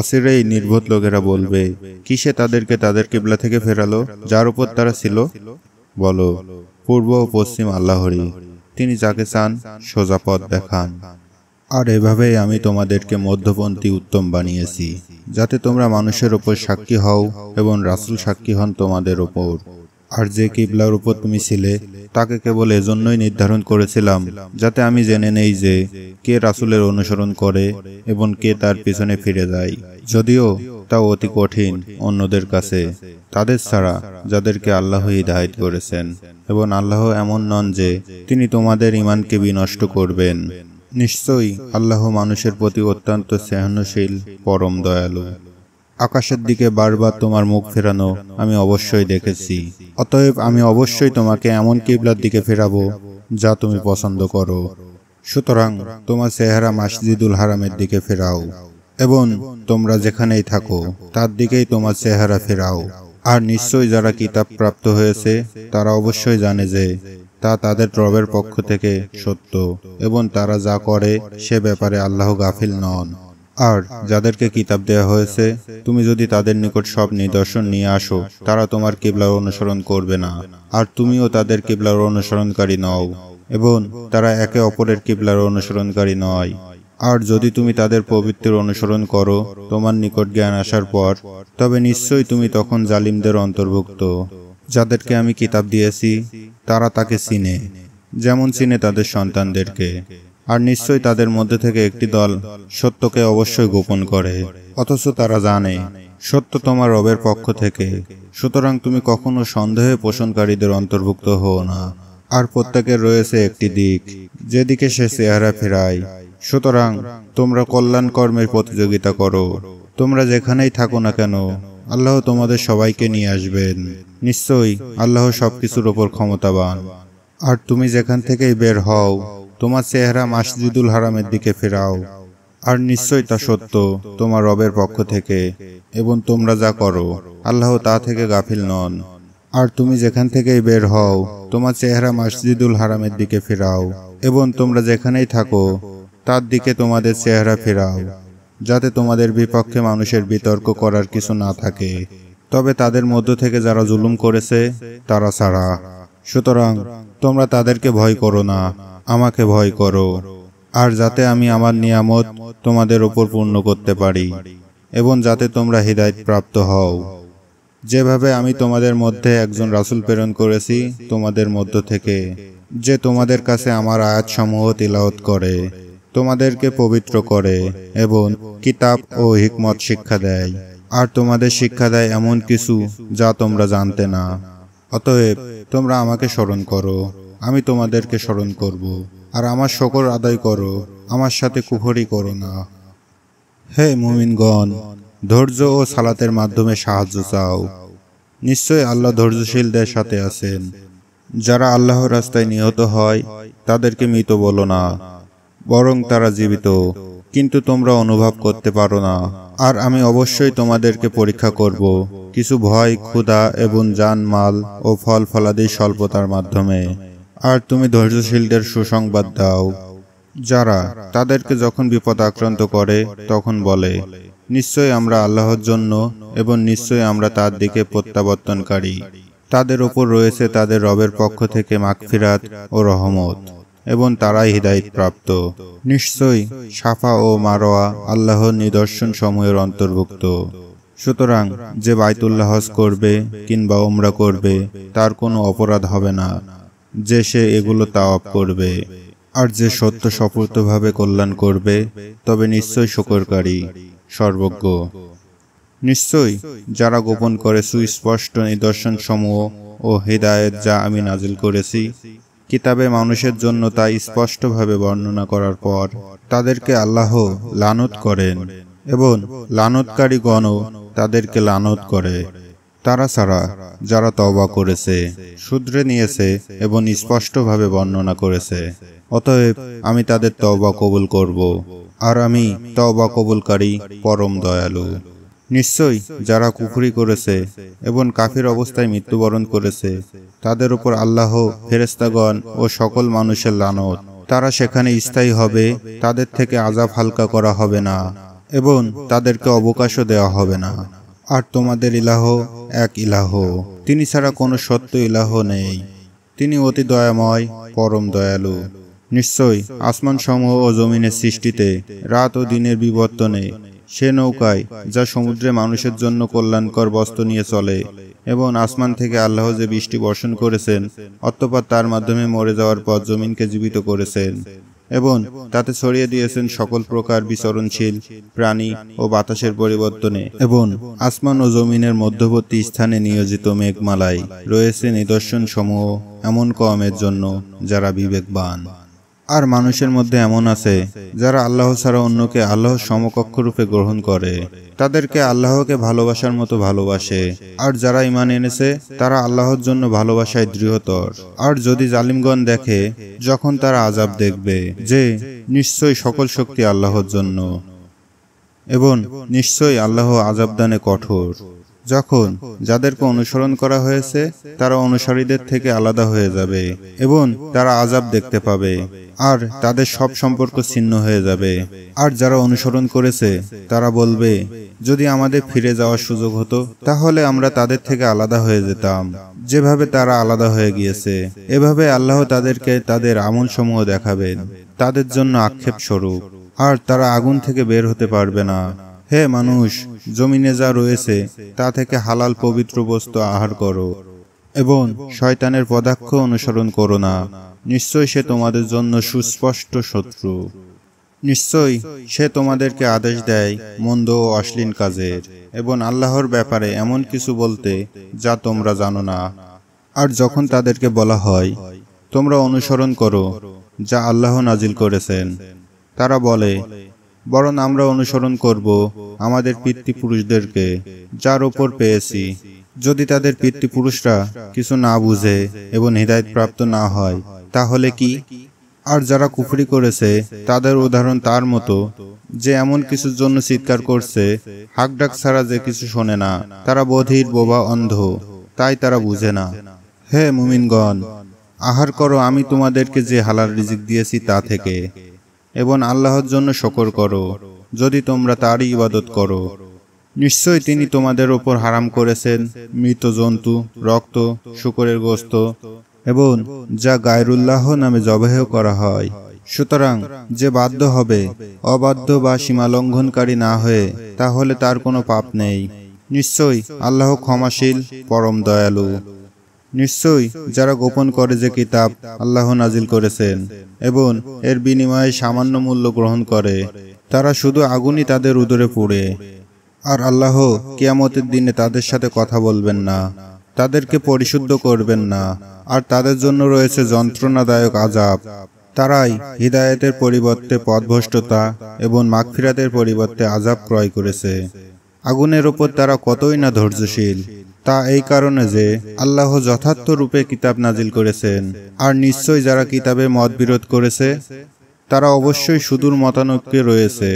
অচিরেই নির্বোত লোকেরা বলবে কিসে তাদেরকে তাদের কিবলা থেকে ফেরালো যার উপর তারা ছিল বল পূর্ব ও পশ্চিম আল্লাহরি তিনি যাকে চান সোজা পথ দেখান আর এভাবেই আমি তোমাদেরকে মধ্যপন্থী উত্তম বানিয়েছি যাতে তোমরা মানুষের ওপর সাক্ষী হও এবং রাসুল সাক্ষী হন তোমাদের ওপর আর যে কিবলার উপর তুমি ছিলে তাকে কেবল এজন্যই নির্ধারণ করেছিলাম যাতে আমি জেনে নেই যে কে রাসুলের অনুসরণ করে এবং কে তার পিছনে ফিরে যায় যদিও তা অতি কঠিন অন্যদের কাছে তাদের ছাড়া যাদেরকে আল্লাহ হিদায়ত করেছেন এবং আল্লাহ এমন নন যে তিনি তোমাদের ইমানকে বিনষ্ট করবেন নিশ্চয়ই আল্লাহ মানুষের প্রতি অত্যন্ত সেহনশীল পরম দয়ালু আকাশের দিকে বারবার তোমার মুখ ফেরানো আমি অবশ্যই দেখেছি অতএব আমি অবশ্যই তোমাকে এমন কিবলার দিকে ফেরাবো যা তুমি পছন্দ করো সুতরাং তোমার চেহারা মাসজিদুল হারামের দিকে ফেরাও এবং তোমরা যেখানেই থাকো তার দিকেই তোমার চেহারা ফেরাও আর নিশ্চয়ই যারা কিতাব প্রাপ্ত হয়েছে তারা অবশ্যই জানে যে তা তাদের রবের পক্ষ থেকে সত্য এবং তারা যা করে সে ব্যাপারে আল্লাহ গাফিল নন আর যাদেরকে কিতাব দেয়া হয়েছে তুমি যদি তাদের নিকট সব নিদর্শন নিয়ে আসো তারা তোমার কিবলার অনুসরণ করবে না আর তুমিও তাদের কিবলার অনুসরণকারী নও এবং তারা একে অপরের কিবলার অনুসরণকারী নয় আর যদি তুমি তাদের পবিত্রের অনুসরণ করো তোমার নিকট জ্ঞান আসার পর তবে নিশ্চয়ই তুমি তখন জালিমদের অন্তর্ভুক্ত যাদেরকে আমি কিতাব দিয়েছি তারা তাকে চিনে যেমন চিনে তাদের সন্তানদেরকে আর নিশ্চয়ই তাদের মধ্যে থেকে একটি দল সত্যকে অবশ্যই গোপন করে অথচ তারা জানে সত্য তোমার রবের পক্ষ থেকে সুতরাং তুমি কখনো সন্দেহে পোষণকারীদের অন্তর্ভুক্ত হও না আর প্রত্যেকের রয়েছে একটি দিক যেদিকে সে চেহারা ফেরায় সুতরাং তোমরা কল্যাণ কর্মের প্রতিযোগিতা করো তোমরা যেখানেই থাকো না কেন আল্লাহ তোমাদের সবাইকে নিয়ে আসবেন নিশ্চয়ই আল্লাহ সবকিছুর ওপর ক্ষমতাবান আর তুমি যেখান থেকেই বের হও তোমার চেহারা মাসজিদুল হারামের দিকে ফেরাও আর নিশ্চয় তা সত্য তোমার রবের পক্ষ থেকে এবং তোমরা যা করো আল্লাহ তা থেকে গাফিল নন আর তুমি যেখান থেকেই বের হও তোমার চেহারা মাসজিদুল হারামের দিকে ফেরাও এবং তোমরা যেখানেই থাকো তার দিকে তোমাদের চেহারা ফেরাও যাতে তোমাদের বিপক্ষে মানুষের বিতর্ক করার কিছু না থাকে তবে তাদের মধ্য থেকে যারা জুলুম করেছে তারা ছাড়া সুতরাং তোমরা তাদেরকে ভয় করো না আমাকে ভয় করো আর যাতে আমি আমার নিয়ামত তোমাদের ওপর পূর্ণ করতে পারি এবং যাতে তোমরা হৃদায়ত প্রাপ্ত হও যেভাবে আমি তোমাদের মধ্যে একজন রাসুল প্রেরণ করেছি তোমাদের মধ্য থেকে যে তোমাদের কাছে আমার আয়াতসমূহ তিলাওত করে তোমাদেরকে পবিত্র করে এবং কিতাব ও হিকমত শিক্ষা দেয় আর তোমাদের শিক্ষা দেয় এমন কিছু যা তোমরা জানতে না অতএব তোমরা আমাকে স্মরণ করো আমি তোমাদেরকে স্মরণ করব আর আমার শকর আদায় করো আমার সাথে কুহরি করো না হে মুমিনগণ ধৈর্য ও সালাতের মাধ্যমে সাহায্য চাও নিশ্চয় আল্লাহ ধৈর্যশীলদের সাথে আছেন যারা আল্লাহ রাস্তায় নিহত হয় তাদেরকে মৃত বলো না বরং তারা জীবিত কিন্তু তোমরা অনুভব করতে পারো না আর আমি অবশ্যই তোমাদেরকে পরীক্ষা করব কিছু ভয় ক্ষুধা এবং মাল ও ফল ফলাদি স্বল্পতার মাধ্যমে আর তুমি ধৈর্যশীলদের সুসংবাদ দাও যারা তাদেরকে যখন বিপদ আক্রান্ত করে তখন বলে নিশ্চয় আমরা আল্লাহর জন্য এবং নিশ্চয় আমরা তার দিকে প্রত্যাবর্তনকারী তাদের ওপর রয়েছে তাদের রবের পক্ষ থেকে মাগফিরাত ও রহমত এবং তারাই হৃদায়ত প্রাপ্ত নিশ্চয়ই সাফা ও মারোয়া আল্লাহর নিদর্শন সমূহের অন্তর্ভুক্ত সুতরাং যে বাইতুল্লাহ হজ করবে কিংবা ওমরা করবে তার কোনো অপরাধ হবে না যে সে এগুলো তাওয়াপ করবে আর যে সত্য সফলতভাবে কল্যাণ করবে তবে নিশ্চয় শকরকারী সর্বজ্ঞ নিশ্চয়ই যারা গোপন করে সুস্পষ্ট নিদর্শন সমূহ ও হৃদায়ত যা আমি নাজিল করেছি কিতাবে মানুষের জন্য তা স্পষ্টভাবে বর্ণনা করার পর তাদেরকে আল্লাহ লানত করেন এবং লানতকারী গণ তাদেরকে লানত করে তারা সারা যারা তবা করেছে শুধরে নিয়েছে এবং স্পষ্টভাবে বর্ণনা করেছে অতএব আমি তাদের তবা কবুল করব আর আমি তবা কবুলকারী পরম দয়ালু নিশ্চয়ই যারা কুফরি করেছে এবং কাফির অবস্থায় মৃত্যুবরণ করেছে তাদের উপর আল্লাহ ফেরেস্তাগণ ও সকল মানুষের লানত তারা সেখানে স্থায়ী হবে তাদের থেকে আজাব হালকা করা হবে না এবং তাদেরকে অবকাশও দেওয়া হবে না আর তোমাদের ইলাহ এক ইলাহ তিনি ছাড়া কোনো সত্য ইলাহ নেই তিনি অতি দয়াময় পরম দয়ালু নিশ্চয় আসমানসমূহ ও জমিনের সৃষ্টিতে রাত ও দিনের বিবর্তনে সে নৌকায় যা সমুদ্রে মানুষের জন্য কল্যাণকর বস্ত্র নিয়ে চলে এবং আসমান থেকে আল্লাহ যে বৃষ্টি বর্ষণ করেছেন অতপর তার মাধ্যমে মরে যাওয়ার পর জমিনকে জীবিত করেছেন এবং তাতে ছড়িয়ে দিয়েছেন সকল প্রকার বিচরণশীল প্রাণী ও বাতাসের পরিবর্তনে এবং আসমান ও জমিনের মধ্যবর্তী স্থানে নিয়োজিত মেঘমালায় রয়েছে নিদর্শন সমূহ এমন কমের জন্য যারা বিবেকবান আর মানুষের মধ্যে এমন আছে যারা আল্লাহ ছাড়া অন্যকে আল্লাহ সমকক্ষ রূপে গ্রহণ করে তাদেরকে আল্লাহকে ভালোবাসার মতো ভালোবাসে আর যারা ইমান এনেছে তারা আল্লাহর জন্য ভালোবাসায় দৃঢ়তর আর যদি জালিমগণ দেখে যখন তারা আজাব দেখবে যে নিশ্চয়ই সকল শক্তি আল্লাহর জন্য এবং নিশ্চয়ই আল্লাহ আজাবদানে কঠোর যখন যাদেরকে অনুসরণ করা হয়েছে তারা অনুসারীদের থেকে আলাদা হয়ে যাবে এবং তারা আজাব দেখতে পাবে আর তাদের সব সম্পর্ক ছিন্ন হয়ে যাবে আর যারা অনুসরণ করেছে তারা বলবে যদি আমাদের ফিরে যাওয়ার সুযোগ হতো তাহলে আমরা তাদের থেকে আলাদা হয়ে যেতাম যেভাবে তারা আলাদা হয়ে গিয়েছে এভাবে আল্লাহ তাদেরকে তাদের আমল সমূহ দেখাবেন তাদের জন্য আক্ষেপ স্বরূপ আর তারা আগুন থেকে বের হতে পারবে না হে মানুষ জমিনে যা রয়েছে তা থেকে হালাল পবিত্র বস্তু আহার করো এবং শয়তানের পদাক্ষ অনুসরণ করো না নিশ্চয় সে তোমাদের জন্য সুস্পষ্ট শত্রু নিশ্চয় সে তোমাদেরকে আদেশ দেয় মন্দ ও অশ্লীল কাজের এবং আল্লাহর ব্যাপারে এমন কিছু বলতে যা তোমরা জানো না আর যখন তাদেরকে বলা হয় তোমরা অনুসরণ করো যা আল্লাহ নাজিল করেছেন তারা বলে বরং আমরা অনুসরণ করব আমাদের পিতৃপুরুষদেরকে যার ওপর পেয়েছি যদি তাদের পিতৃপুরুষরা কিছু না বুঝে এবং প্রাপ্ত না হয় তাহলে কি আর যারা কুফরি করেছে তাদের উদাহরণ তার মতো যে এমন কিছুর জন্য চিৎকার করছে হাকডাক ছাড়া যে কিছু শোনে না তারা বধির বোবা অন্ধ তাই তারা বুঝে না হে মুমিনগণ আহার করো আমি তোমাদেরকে যে হালাল রিজিক দিয়েছি তা থেকে এবং আল্লাহর জন্য শকর করো যদি তোমরা তারই ইবাদত করো নিশ্চয়ই তিনি তোমাদের ওপর হারাম করেছেন মৃত জন্তু রক্ত শুকরের গোস্ত এবং যা গায়রুল্লাহ নামে জবাহ করা হয় সুতরাং যে বাধ্য হবে অবাধ্য বা সীমালঙ্ঘনকারী না হয়ে তাহলে তার কোনো পাপ নেই নিশ্চয়ই আল্লাহ ক্ষমাশীল পরম দয়ালু নিশ্চয়ই যারা গোপন করে যে কিতাব আল্লাহ নাজিল করেছেন এবং এর বিনিময়ে সামান্য মূল্য গ্রহণ করে তারা শুধু আগুনই তাদের উদরে পড়ে আর আল্লাহ কিয়ামতের দিনে তাদের সাথে কথা বলবেন না তাদেরকে পরিশুদ্ধ করবেন না আর তাদের জন্য রয়েছে যন্ত্রণাদায়ক আজাব তারাই হৃদায়তের পরিবর্তে পদভষ্টতা এবং মাগফিরাতের পরিবর্তে আজাব ক্রয় করেছে আগুনের ওপর তারা কতই না ধৈর্যশীল তা এই কারণে যে আল্লাহ যথার্থ রূপে কিতাব নাজিল করেছেন আর নিশ্চয় যারা কিতাবে মতবিরোধ করেছে তারা অবশ্যই সুদূর মতানৈক্যে রয়েছে